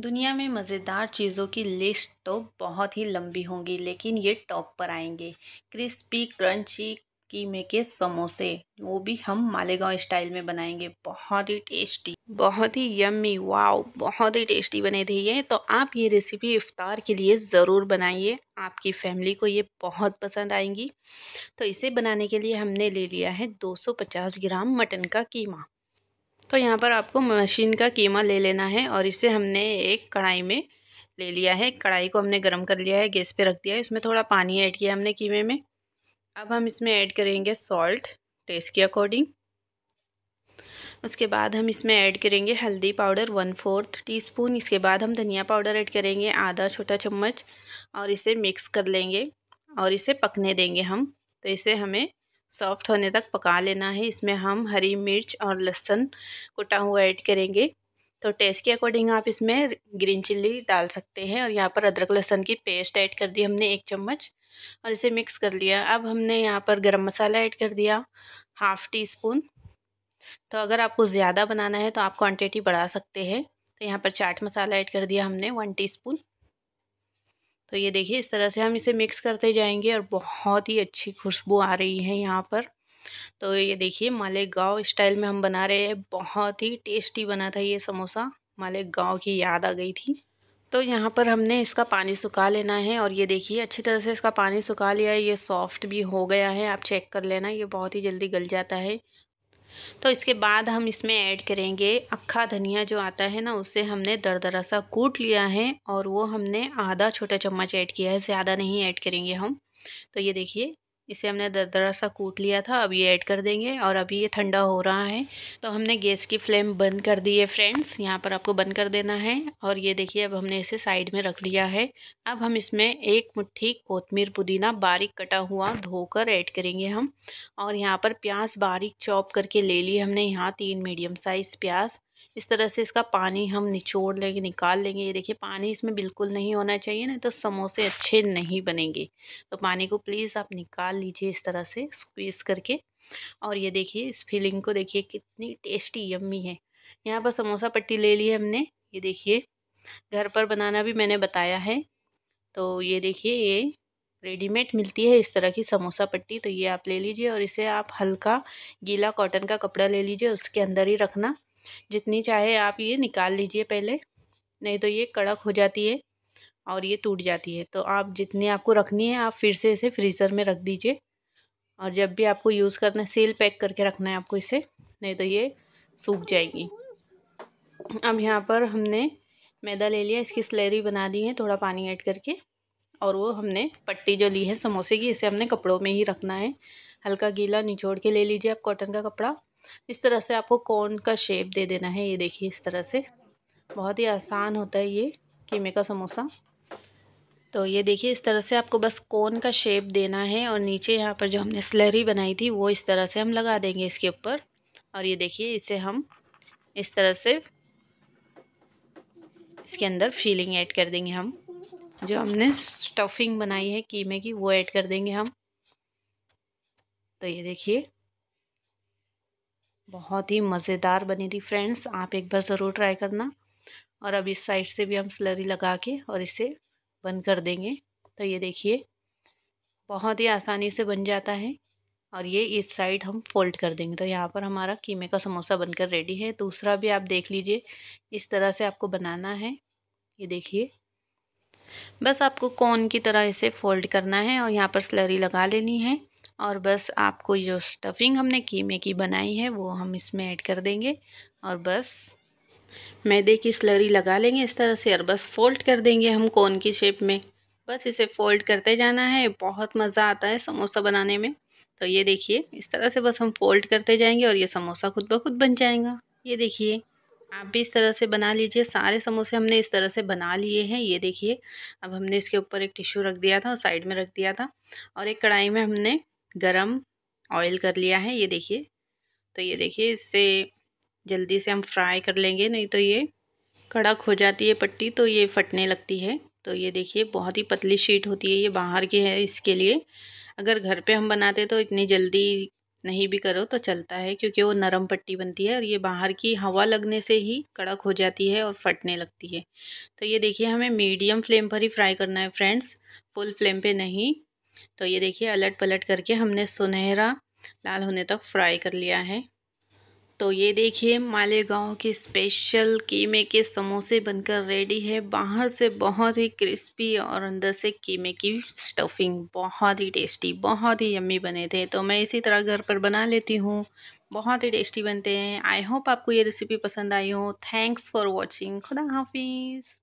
दुनिया में मज़ेदार चीज़ों की लिस्ट तो बहुत ही लंबी होंगी लेकिन ये टॉप पर आएंगे क्रिस्पी क्रंची कीमे के समोसे वो भी हम मालेगांव स्टाइल में बनाएंगे बहुत ही टेस्टी बहुत ही यम्मी वाव बहुत ही टेस्टी बने थे ये तो आप ये रेसिपी इफ्तार के लिए ज़रूर बनाइए आपकी फैमिली को ये बहुत पसंद आएंगी तो इसे बनाने के लिए हमने ले लिया है 250 ग्राम मटन का कीमा तो यहाँ पर आपको मशीन का कीमा ले लेना है और इसे हमने एक कढ़ाई में ले लिया है कढ़ाई को हमने गर्म कर लिया है गैस पे रख दिया है इसमें थोड़ा पानी ऐड किया हमने कीमे में अब हम इसमें ऐड करेंगे सॉल्ट टेस्ट के अकॉर्डिंग उसके बाद हम इसमें ऐड करेंगे हल्दी पाउडर वन फोर्थ टीस्पून इसके बाद हम धनिया पाउडर ऐड करेंगे आधा छोटा चम्मच और इसे मिक्स कर लेंगे और इसे पकने देंगे हम तो इसे हमें सॉफ्ट होने तक पका लेना है इसमें हम हरी मिर्च और लहसुन कुटा हुआ ऐड करेंगे तो टेस्ट के अकॉर्डिंग आप इसमें ग्रीन चिल्ली डाल सकते हैं और यहाँ पर अदरक लहसुन की पेस्ट ऐड कर दी हमने एक चम्मच और इसे मिक्स कर लिया अब हमने यहाँ पर गरम मसाला ऐड कर दिया हाफ़ टी स्पून तो अगर आपको ज़्यादा बनाना है तो आप क्वांटिटी बढ़ा सकते हैं तो यहाँ पर चाट मसाला ऐड कर दिया हमने वन स्पून तो ये देखिए इस तरह से हम इसे मिक्स करते जाएंगे और बहुत ही अच्छी खुशबू आ रही है यहाँ पर तो ये देखिए मालेगाँव स्टाइल में हम बना रहे हैं बहुत ही टेस्टी बना था ये समोसा मालेगाँव की याद आ गई थी तो यहाँ पर हमने इसका पानी सुखा लेना है और ये देखिए अच्छी तरह से इसका पानी सुखा लिया है ये सॉफ्ट भी हो गया है आप चेक कर लेना ये बहुत ही जल्दी गल जाता है तो इसके बाद हम इसमें ऐड करेंगे अक्खा धनिया जो आता है ना उसे हमने दरदरा सा कूट लिया है और वो हमने आधा छोटा चम्मच ऐड किया है ज़्यादा नहीं ऐड करेंगे हम तो ये देखिए इसे हमने दरदरा सा कूट लिया था अब ये ऐड कर देंगे और अभी ये ठंडा हो रहा है तो हमने गैस की फ्लेम बंद कर दी है फ्रेंड्स यहाँ पर आपको बंद कर देना है और ये देखिए अब हमने इसे साइड में रख लिया है अब हम इसमें एक मुट्ठी कोतमीर पुदीना बारीक कटा हुआ धोकर ऐड करेंगे हम और यहाँ पर प्याज बारीक चॉप करके ले ली हमने यहाँ तीन मीडियम साइज़ प्याज इस तरह से इसका पानी हम निचोड़ लेंगे निकाल लेंगे ये देखिए पानी इसमें बिल्कुल नहीं होना चाहिए ना तो समोसे अच्छे नहीं बनेंगे तो पानी को प्लीज़ आप निकाल लीजिए इस तरह से स्क्वीज़ करके और ये देखिए इस फीलिंग को देखिए कितनी टेस्टी यम्मी है यहाँ पर समोसा पट्टी ले ली हमने ये देखिए घर पर बनाना भी मैंने बताया है तो ये देखिए ये रेडीमेड मिलती है इस तरह की समोसा पट्टी तो ये आप ले लीजिए और इसे आप हल्का गीला कॉटन का कपड़ा ले लीजिए उसके अंदर ही रखना जितनी चाहे आप ये निकाल लीजिए पहले नहीं तो ये कड़क हो जाती है और ये टूट जाती है तो आप जितनी आपको रखनी है आप फिर से इसे फ्रीज़र में रख दीजिए और जब भी आपको यूज़ करना है सील पैक करके रखना है आपको इसे नहीं तो ये सूख जाएगी अब यहाँ पर हमने मैदा ले लिया इसकी स्लेरी बना दी है थोड़ा पानी ऐड करके और वो हमने पट्टी जो ली है समोसे की इसे हमने कपड़ों में ही रखना है हल्का गीला निचोड़ के ले लीजिए आप कॉटन का कपड़ा इस तरह से आपको कौन का शेप दे देना है ये देखिए इस तरह से बहुत ही आसान होता है ये कीमे का समोसा तो ये देखिए इस तरह से आपको बस कोन का शेप देना है और नीचे यहाँ पर जो हमने स्लरी बनाई थी वो इस तरह से हम लगा देंगे इसके ऊपर और ये देखिए इसे हम इस तरह से इसके अंदर फीलिंग ऐड कर देंगे हम जो हमने स्टफिंग बनाई है कीमे की वो ऐड कर देंगे हम तो ये देखिए बहुत ही मज़ेदार बनी थी फ्रेंड्स आप एक बार ज़रूर ट्राई करना और अब इस साइड से भी हम स्लरी लगा के और इसे बंद कर देंगे तो ये देखिए बहुत ही आसानी से बन जाता है और ये इस साइड हम फोल्ड कर देंगे तो यहाँ पर हमारा कीमे का समोसा बनकर रेडी है दूसरा भी आप देख लीजिए इस तरह से आपको बनाना है ये देखिए बस आपको कोन की तरह इसे फोल्ड करना है और यहाँ पर स्लरी लगा लेनी है और बस आपको जो स्टफिंग हमने कीमे की बनाई है वो हम इसमें ऐड कर देंगे और बस मैदे की स्लरी लगा लेंगे इस तरह से और बस फोल्ड कर देंगे हम कोन की शेप में बस इसे फोल्ड करते जाना है बहुत मज़ा आता है समोसा बनाने में तो ये देखिए इस तरह से बस हम फोल्ड करते जाएंगे और ये समोसा खुद ब खुद बन जाएगा ये देखिए आप भी इस तरह से बना लीजिए सारे समोसे हमने इस तरह से बना लिए हैं ये देखिए अब हमने इसके ऊपर एक टिश्यू रख दिया था और साइड में रख दिया था और एक कढ़ाई में हमने गरम ऑयल कर लिया है ये देखिए तो ये देखिए इससे जल्दी से हम फ्राई कर लेंगे नहीं तो ये कड़क हो जाती है पट्टी तो ये फटने लगती है तो ये देखिए बहुत ही पतली शीट होती है ये बाहर की है इसके लिए अगर घर पे हम बनाते तो इतनी जल्दी नहीं भी करो तो चलता है क्योंकि वो नरम पट्टी बनती है और ये बाहर की हवा लगने से ही कड़क हो जाती है और फटने लगती है तो ये देखिए हमें मीडियम फ्लेम पर ही फ्राई करना है फ्रेंड्स फुल फ्लेम पे नहीं तो ये देखिए अलट पलट करके हमने सुनहरा लाल होने तक फ्राई कर लिया है तो ये देखिए मालेगांव के स्पेशल कीमे के समोसे बनकर रेडी है बाहर से बहुत ही क्रिस्पी और अंदर से कीमे की स्टफिंग बहुत ही टेस्टी बहुत ही यम्मी बने थे तो मैं इसी तरह घर पर बना लेती हूँ बहुत ही टेस्टी बनते हैं आई होप आपको ये रेसिपी पसंद आई हो थैंक्स फॉर वॉचिंग खुदा हाफिज़